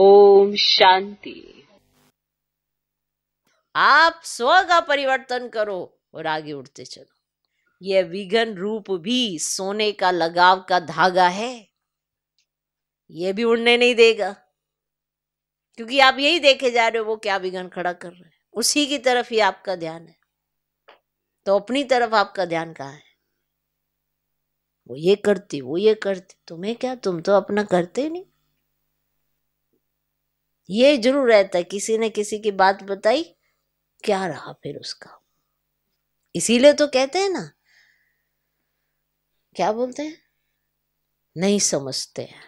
ओम शांति आप स्व का परिवर्तन करो और आगे उठते चलो यह विघन रूप भी सोने का लगाव का धागा है यह भी उड़ने नहीं देगा क्योंकि आप यही देखे जा रहे हो वो क्या विघन खड़ा कर रहे हैं उसी की तरफ ही आपका ध्यान है तो अपनी तरफ आपका ध्यान कहाँ है वो ये करती वो ये करती तुम्हें क्या तुम तो अपना करते ही नहीं ये जरूर रहता है किसी ने किसी की बात बताई क्या रहा फिर उसका इसीलिए तो कहते हैं ना क्या बोलते हैं नहीं समझते हैं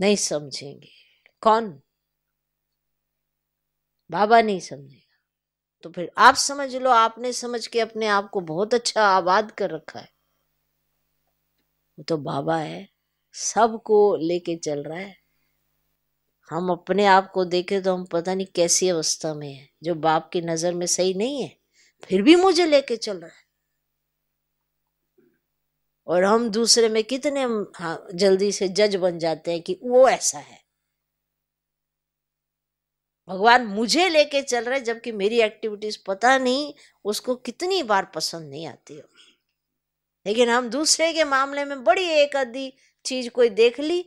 नहीं समझेंगे कौन बाबा नहीं समझेगा तो फिर आप समझ लो आपने समझ के अपने आप को बहुत अच्छा आबाद कर रखा है वो तो बाबा है सबको लेके चल रहा है हम अपने आप को देखें तो हम पता नहीं कैसी अवस्था में है जो बाप की नज़र में सही नहीं है फिर भी मुझे लेके चल रहा है और हम दूसरे में कितने हाँ, जल्दी से जज बन जाते हैं कि वो ऐसा है भगवान मुझे लेके चल रहा है जबकि मेरी एक्टिविटीज पता नहीं उसको कितनी बार पसंद नहीं आती होगी लेकिन हम दूसरे के मामले में बड़ी एक आधी चीज कोई देख ली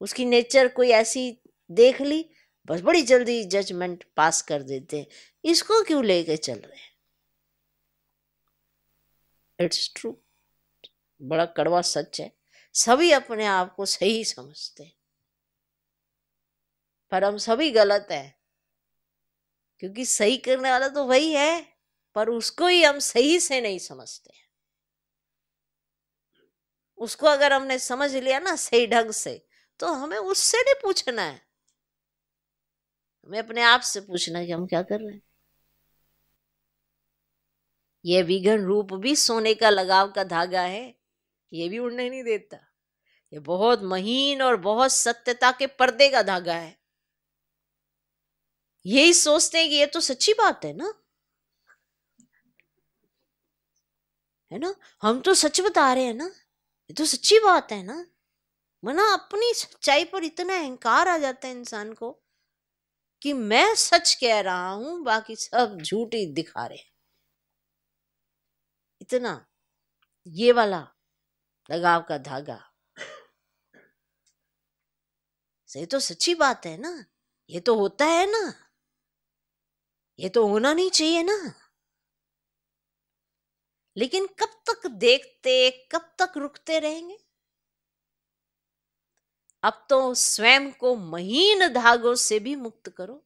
उसकी नेचर कोई ऐसी देख ली बस बड़ी जल्दी जजमेंट पास कर देते हैं इसको क्यों लेके चल रहे हैं इट्स ट्रू बड़ा कड़वा सच है सभी अपने आप को सही समझते हैं पर हम सभी गलत हैं क्योंकि सही करने वाला तो वही है पर उसको ही हम सही से नहीं समझते हैं उसको अगर हमने समझ लिया ना सही ढंग से तो हमें उससे नहीं पूछना है हमें अपने आप से पूछना कि हम क्या कर रहे हैं यह विघन रूप भी सोने का लगाव का धागा है ये भी उड़ने नहीं देता ये बहुत महीन और बहुत सत्यता के पर्दे का धागा है यही सोचते हैं कि ये तो सच्ची बात है ना है ना हम तो सच बता रहे हैं ना ये तो सच्ची बात है ना मना अपनी सच्चाई पर इतना अहंकार आ जाता है इंसान को कि मैं सच कह रहा हूं बाकी सब झूठी दिखा रहे इतना ये वाला लगाव का धागा ये तो सच्ची बात है ना ये तो होता है ना ये तो होना नहीं चाहिए ना लेकिन कब तक देखते कब तक रुकते रहेंगे अब तो स्वयं को महीन धागों से भी मुक्त करो